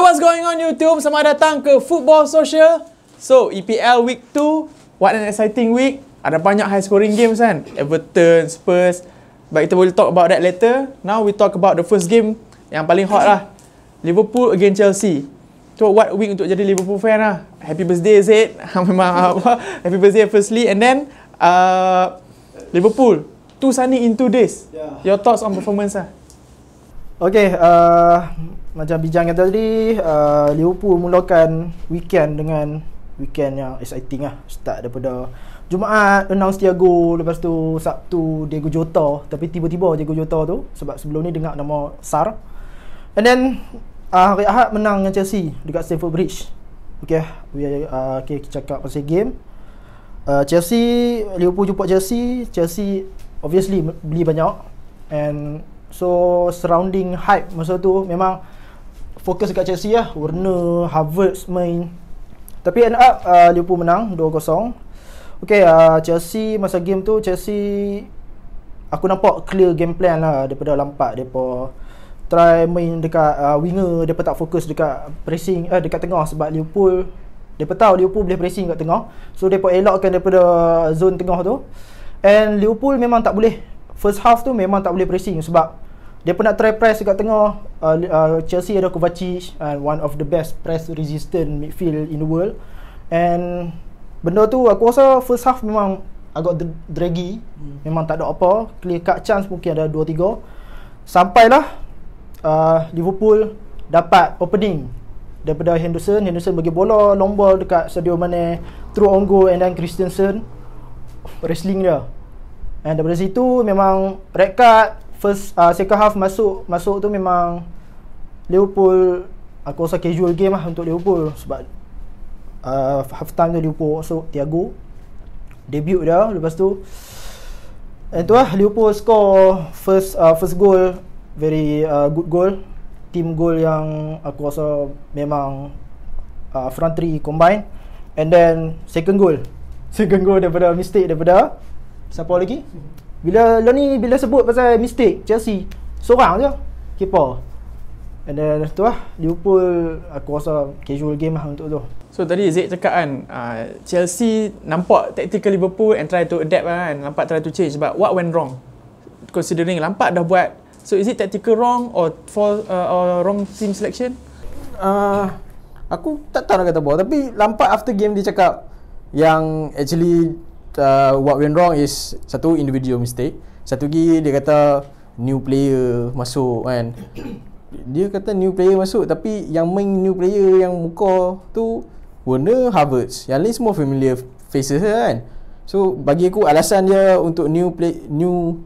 Yo what's going on YouTube? Selamat datang ke Football Social. So, EPL week 2, what an exciting week. Ada banyak high scoring games kan. Everton, Spurs. But kita boleh talk about that later. Now we talk about the first game yang paling hot lah. Liverpool against Chelsea. So, what week untuk jadi Liverpool fan lah. Happy birthday Zaid. Memang apa? Happy birthday firstly and then uh, Liverpool. Two sunny in two days. Your thoughts on performance lah. Okay, uh, macam Bijang kata tadi, uh, Liverpool mulakan weekend dengan weekend yang exciting lah. Start daripada Jumaat, announce Thiago. Lepas tu, Sabtu, Diego Jota. Tapi tiba-tiba Diego Jota tu, sebab sebelum ni dengar nama Sar. And then, uh, hari Ahad menang dengan Chelsea dekat Stamford Bridge. Okay, uh, okay kita cakap pasal game. Uh, Chelsea, Liverpool jumpa Chelsea. Chelsea, obviously, beli banyak. And So surrounding hype masa tu memang fokus dekat Chelsea lah Werner, Havertz main Tapi end up uh, Liverpool menang 2-0 Okay uh, Chelsea masa game tu Chelsea Aku nampak clear game plan lah daripada lampak Mereka try main dekat uh, winger Mereka tak fokus dekat pressing eh, dekat tengah sebab Liverpool Mereka tahu Liverpool boleh pressing dekat tengah So mereka elakkan daripada zone tengah tu And Liverpool memang tak boleh first half tu memang tak boleh pressing sebab dia pun nak try press dekat tengah uh, uh, Chelsea ada Kovacic and uh, one of the best press resistant midfield in the world and benda tu aku rasa first half memang agak draggy hmm. memang tak ada apa clear cut chance mungkin ada 2-3 sampailah uh, Liverpool dapat opening daripada Henderson Henderson bagi bola long ball dekat Sadio Mane through on goal and then Christensen wrestling dia dan daripada situ memang red card first uh, second half masuk masuk tu memang Liverpool aku rasa casual game lah untuk Liverpool sebab uh, half time tu Liverpool so Thiago debut dia lepas tu and tu lah Liverpool score first uh, first goal very uh, good goal team goal yang aku rasa memang uh, front three combine and then second goal second goal daripada mistake daripada siapa lagi? Bila lo ni bila sebut pasal mistake Chelsea, seorang je keeper. And then tu lah, Liverpool aku rasa casual game lah untuk tu. So tadi Zaid cakap kan, uh, Chelsea nampak tactical Liverpool and try to adapt lah kan, nampak try to change. But what went wrong? Considering Lampard dah buat, so is it tactical wrong or for uh, or wrong team selection? Uh, aku tak tahu nak kata apa, tapi Lampard after game dia cakap yang actually uh, what went wrong is satu individual mistake satu lagi dia kata new player masuk kan dia kata new player masuk tapi yang main new player yang muka tu Warner Harvard yang lain semua familiar faces kan so bagi aku alasan dia untuk new play new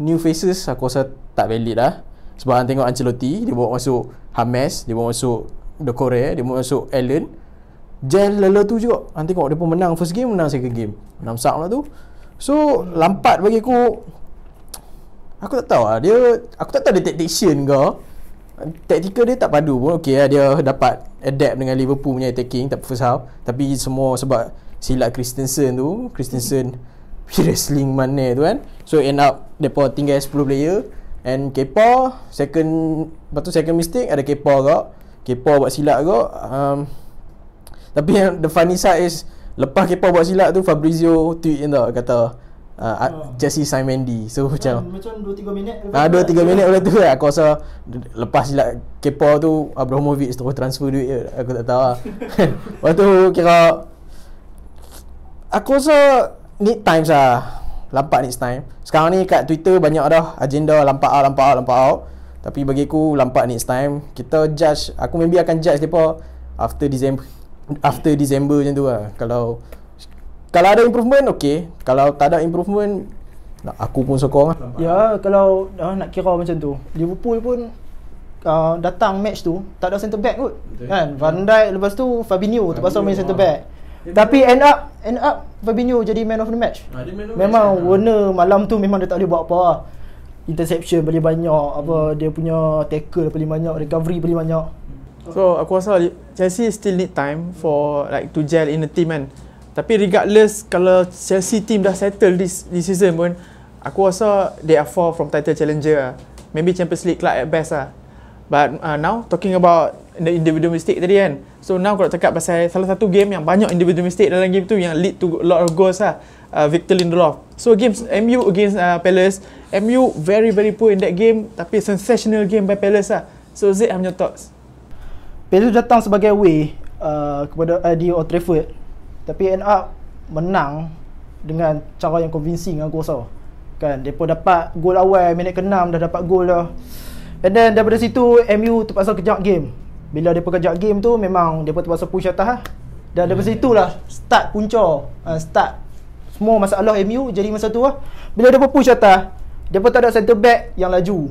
new faces aku rasa tak valid lah sebab tengok Ancelotti dia bawa masuk Hames dia bawa masuk De dia bawa masuk Allen Jel lele tu juga Nanti kalau dia pun menang first game Menang second game Menang besar lah tu So lampat bagi aku Aku tak tahu lah dia Aku tak tahu dia tactician ke Taktikal dia tak padu pun Okay lah dia dapat adapt dengan Liverpool punya attacking tak first half Tapi semua sebab silat Christensen tu Christensen wrestling mana tu kan So end up Mereka tinggal 10 player And Kepa Second Lepas tu second mistake Ada Kepa kot Kepa buat silat kot um, tapi yang the funny side is Lepas Kepa buat silap tu Fabrizio tweet yang tau Kata uh, uh, Jesse Simon So uh, macam Macam 2-3 minit Ah 2-3 lah. minit oleh tu lah Aku rasa Lepas silap Kepa tu ah, Abrahamovic terus transfer duit je Aku tak tahu lah Lepas tu kira Aku rasa Need times lah Lampak next time Sekarang ni kat Twitter banyak dah Agenda lampak out, lampak out, lampak out Tapi bagi aku lampak next time Kita judge Aku maybe akan judge mereka After December after December macam tu lah kalau kalau ada improvement okey kalau tak ada improvement nak aku pun sokong lah. Ya, kalau uh, nak kira macam tu. Liverpool pun uh, datang match tu tak ada center back kot. Betul. Kan? Van ya. Dijk lepas tu Fabinho, Fabinho terpaksa main center ah. back. Ha. Tapi end up end up Fabinho jadi man of the match. Ha, dia memang match Warner ha. malam tu memang dia tak boleh buat apa lah. Interception paling banyak, apa hmm. dia punya tackle paling banyak, recovery paling banyak. So aku rasa Chelsea still need time for like to gel in the team kan. Tapi regardless kalau Chelsea team dah settle this this season pun aku rasa they are far from title challenger lah. Maybe Champions League club at best lah. But uh, now talking about the individual mistake tadi kan. So now kalau cakap pasal salah satu game yang banyak individual mistake dalam game tu yang lead to a lot of goals lah. Uh, Victor Lindelof. So games MU against uh, Palace. MU very very poor in that game tapi sensational game by Palace lah. So Zid, I'm your thoughts. Pedro datang sebagai away uh, kepada uh, di Old Trafford tapi end up menang dengan cara yang convincing aku rasa kan depa dapat gol awal minit ke-6 dah dapat gol dah and then daripada situ MU terpaksa kejar game bila depa kejar game tu memang depa terpaksa push atas lah. dan daripada hmm. situ lah start punca uh, start semua masalah MU jadi masa tu lah bila depa push atas depa tak ada center back yang laju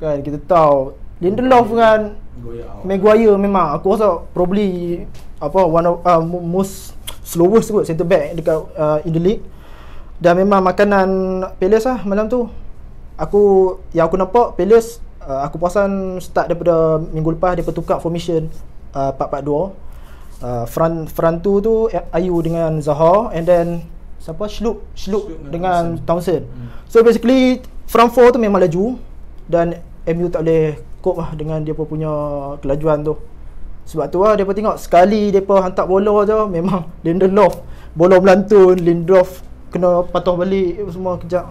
kan kita tahu Lindelof mm. kan Maguire memang aku rasa probably apa one of uh, most slowest kot center back dekat uh, in the league dan memang makanan Palace lah malam tu aku yang aku nampak Palace uh, aku puasan start daripada minggu lepas dia tukar formation uh, 4-4-2 uh, front front tu tu Ayu dengan Zaha and then siapa Schlup Schlup dengan, dengan Townsend, Townsend. Mm. so basically front four tu memang laju dan MU tak boleh cukup lah dengan dia punya kelajuan tu sebab tu lah dia tengok sekali dia hantar bola tu memang Lindelof bola melantun Lindelof kena patah balik semua kejap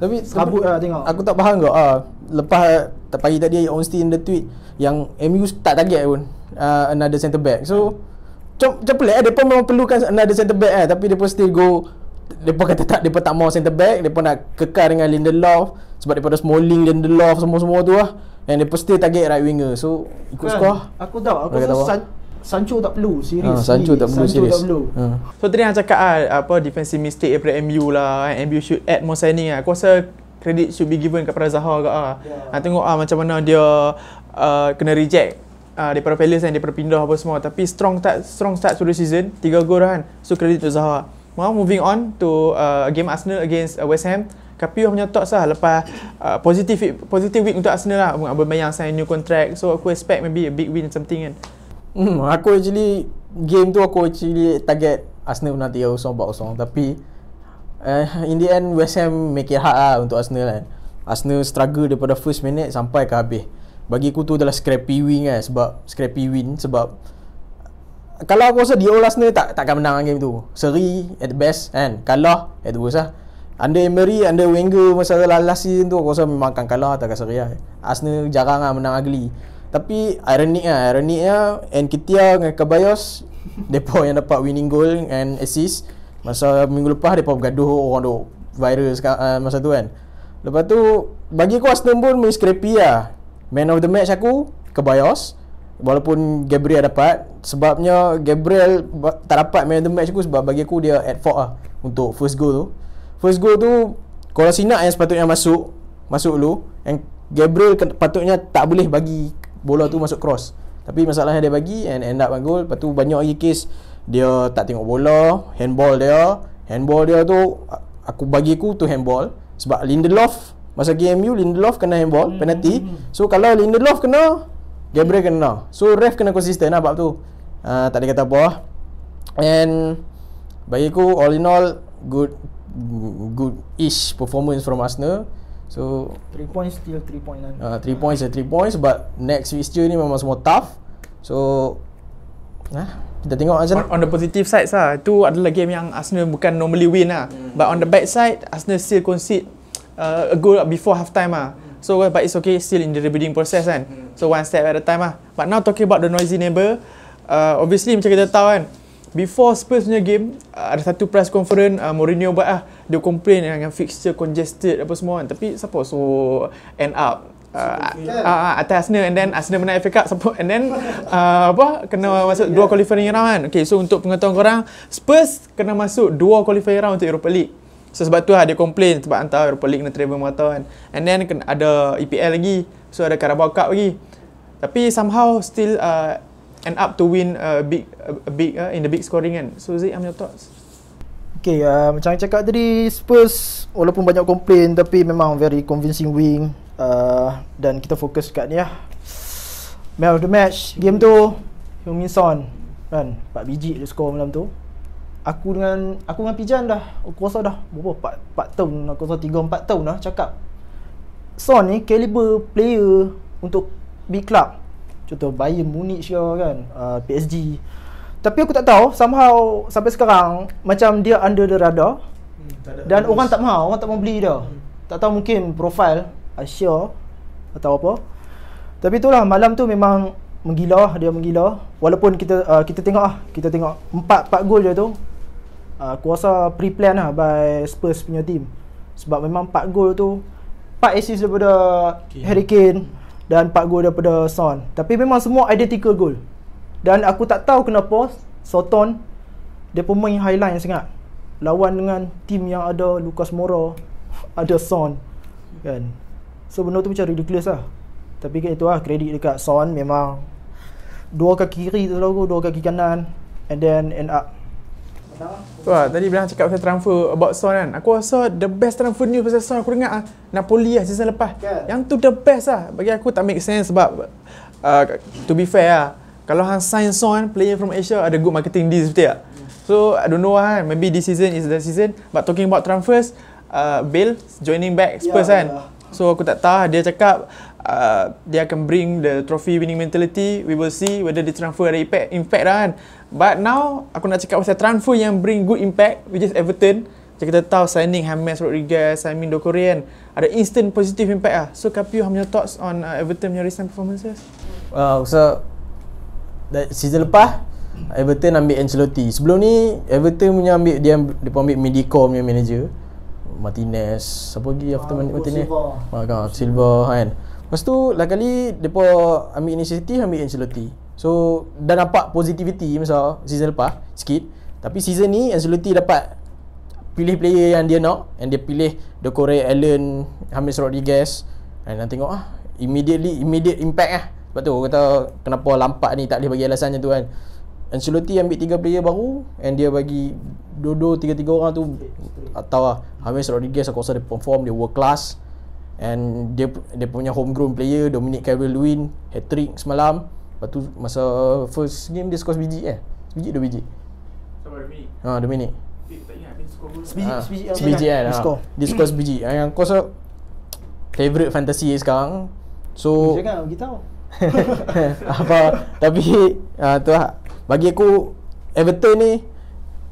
tapi sabut lah tengok aku tak faham ke ah lepas pagi tadi Onstein the tweet yang MU tak target pun uh, another centre back so macam, macam pelik eh, mereka memang perlukan another centre back eh Tapi mereka still go Mereka kata tak, mereka tak mau centre back Mereka nak kekal dengan Lindelof Sebab daripada Smalling, Lindelof, semua-semua tu lah yang dia still target right winger So ikut kan, skor Aku tahu Aku rasa San- Sancho tak perlu Serius ha, ah, Sancho tak perlu Sancho tak ha. So tadi yang cakap lah Apa defensive mistake Daripada MU lah eh. MU should add more signing lah Aku rasa Credit should be given Kepada Zaha agak lah yeah. Ya. ha, Tengok lah macam mana dia uh, Kena reject uh, Daripada Palace Dan daripada pindah apa semua Tapi strong start Strong start to the season 3 gol lah, kan So credit to Zaha Now moving on To uh, game Arsenal Against uh, West Ham Kapiwa punya thoughts lah lepas uh, positif positif week untuk Arsenal lah Abang-abang yang sign new contract so aku expect maybe a big win something kan hmm, aku actually game tu aku actually target Arsenal menang 3-0 buat kosong tapi uh, in the end West Ham make it hard lah untuk Arsenal kan Arsenal struggle daripada first minute sampai ke habis bagi aku tu adalah scrappy win kan sebab scrappy win sebab kalau aku rasa dia Arsenal tak tak akan menang game tu seri at the best kan kalah at the worst lah anda Emery, anda Wenger masa lah last season tu aku rasa memang akan kalah tak kasar ya. Arsenal jarang lah menang ugly. Tapi ironic lah, ironic lah Nketiah dengan Kabayos Depa yang dapat winning goal and assist Masa minggu lepas depa bergaduh oh, orang tu viral ah, masa tu kan. Lepas tu bagi aku Aston pun mesti scrappy lah. Man of the match aku Kebayos walaupun Gabriel dapat sebabnya Gabriel tak dapat man of the match aku sebab bagi aku dia at fault lah untuk first goal tu first goal tu kalau Sinak yang sepatutnya masuk masuk dulu and Gabriel patutnya tak boleh bagi bola tu masuk cross tapi masalahnya dia bagi and end up on goal lepas tu banyak lagi case dia tak tengok bola handball dia handball dia tu aku bagi aku tu handball sebab Lindelof masa game MU Lindelof kena handball hmm. penalty so kalau Lindelof kena Gabriel kena so ref kena konsisten lah bab tu uh, tak ada kata apa and bagi aku all in all good good-ish performance from Arsenal. So 3 points still 3 uh, points lah. Ah 3 points and 3 points but next fixture ni memang semua tough. So nah kita tengok aja. On, the positive side sah, itu adalah game yang Arsenal bukan normally win lah. Hmm. But on the bad side, Arsenal still concede uh, a goal before half time ah. Hmm. So but it's okay still in the rebuilding process kan. Hmm. So one step at a time ah. But now talking about the noisy neighbour, uh, obviously macam kita tahu kan, Before Spurs punya game uh, Ada satu press conference uh, Mourinho buat lah Dia complain dengan fixture congested Apa semua kan Tapi siapa so End up uh, uh, uh, Atas Arsenal And then Arsenal menang FA Cup support. And then uh, Apa Kena masuk dua qualifying round kan Okay so untuk pengetahuan korang Spurs Kena masuk dua qualifying round Untuk Europa League So sebab tu lah dia complain sebab hantar Europa League kena travel merata kan And then ada EPL lagi So ada Carabao Cup lagi Tapi somehow still uh, and up to win a big a big uh, in the big scoring kan. So Zik, I'm your thoughts. Okay, uh, macam yang cakap tadi Spurs walaupun banyak komplain tapi memang very convincing wing uh, dan kita fokus kat ni lah. Man of the match game tu Hyun Son kan 4 biji dia score malam tu. Aku dengan aku dengan Pijan dah aku rasa dah berapa 4, 4 tahun aku rasa 3 4 tahun dah cakap Son ni caliber player untuk big club contoh Bayern Munich ke kan uh, PSG tapi aku tak tahu somehow sampai sekarang macam dia under the radar hmm, dan orang tak mahu orang tak mahu beli dia hmm. tak tahu mungkin profil Asia atau apa tapi itulah malam tu memang menggila dia menggila walaupun kita uh, kita tengok ah kita tengok empat 4 gol je tu uh, kuasa pre-plan lah by Spurs punya team sebab memang 4 gol tu 4 assist daripada okay. Harry Kane dan 4 gol daripada Son. Tapi memang semua identical goal. Dan aku tak tahu kenapa Soton dia pun main highline sangat. Lawan dengan tim yang ada Lucas Moura, ada Son kan. So benda tu macam ridiculous lah. Tapi kan itulah kredit dekat Son memang dua kaki kiri tu lalu dua kaki kanan and then end up Tuh, lah, tadi bilang cakap pasal transfer about Son kan. Aku rasa the best transfer news pasal Son aku dengar ah Napoli lah season lepas. Yeah. Kan? Yang tu the best lah. Bagi aku tak make sense sebab uh, to be fair lah. Kalau hang sign Son, player from Asia ada good marketing deal seperti tak? So, I don't know lah kan. Maybe this season is the season. But talking about transfers, uh, Bale joining back Spurs yeah, kan. Yeah. So, aku tak tahu. Lah. Dia cakap Uh, dia akan bring the trophy winning mentality we will see whether the transfer ada impact impact dah kan but now aku nak cakap pasal transfer yang bring good impact which is Everton macam kita tahu signing Hamas Rodriguez signing Dokore kan ada instant positive impact lah so Kapi how your thoughts on uh, Everton punya recent performances Wow, uh, so that season lepas Everton ambil Ancelotti sebelum ni Everton punya ambil dia, dia ambil Medico punya manager Martinez Siapa lagi after ah, Martinez Silva ah, Silva kan uh, Lepas tu lah kali depa ambil inisiatif ambil Ancelotti. So dah nampak positivity masa season lepas sikit. Tapi season ni Ancelotti dapat pilih player yang dia nak and dia pilih De Correa, Allen, James Rodriguez. Dan nanti tengok ah immediately immediate impact ah. Sebab tu orang kata kenapa lampak ni tak boleh bagi alasannya tu kan. Ancelotti ambil tiga player baru and dia bagi Dodo tiga-tiga orang tu atau lah, James Rodriguez aku rasa dia perform dia world class and dia dia punya homegrown player Dominic Calvert-Lewin hat-trick semalam lepas tu masa first game dia skor sebiji eh sebiji dua biji sama Dominic ha biji, eh, Sebiji Biji, ha, sebiji kan Dia ha. skor sebiji ha. Yang kau Favorite fantasy sekarang So Jangan Apa Tapi ha, tu lah. Bagi aku Everton ni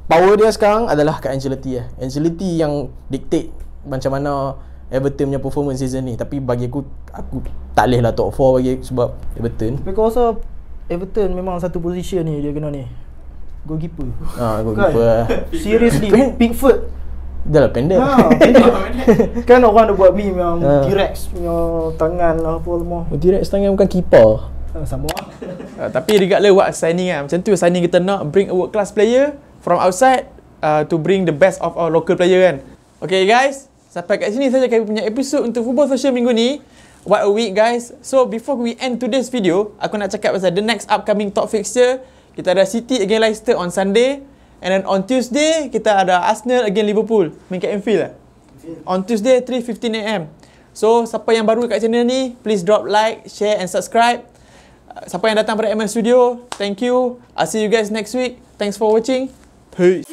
Power dia sekarang Adalah kat Angelity eh. Angelity yang Dictate Macam mana Everton punya performance season ni Tapi bagi aku Aku tak boleh lah top 4 bagi aku Sebab Everton Tapi kau rasa Everton memang satu position ni Dia kena ni Goalkeeper Ha ah, kan? goalkeeper lah Seriously Pickford Dah lah pendek ah, Kan orang dah buat meme yang ha. T-Rex punya tangan lah apa semua oh, T-Rex tangan bukan keeper ah, sama uh, tapi regardless what signing lah Macam tu signing kita nak Bring a world class player From outside uh, To bring the best of our local player kan Okay guys Sampai kat sini saja kami punya episod untuk Football Social minggu ni. What a week guys. So before we end today's video, aku nak cakap pasal the next upcoming top fixture. Kita ada City against Leicester on Sunday. And then on Tuesday, kita ada Arsenal against Liverpool. Main kat Anfield lah. On Tuesday, 3.15am. So, siapa yang baru kat channel ni, please drop like, share and subscribe. Uh, siapa yang datang pada MS Studio, thank you. I'll see you guys next week. Thanks for watching. Peace.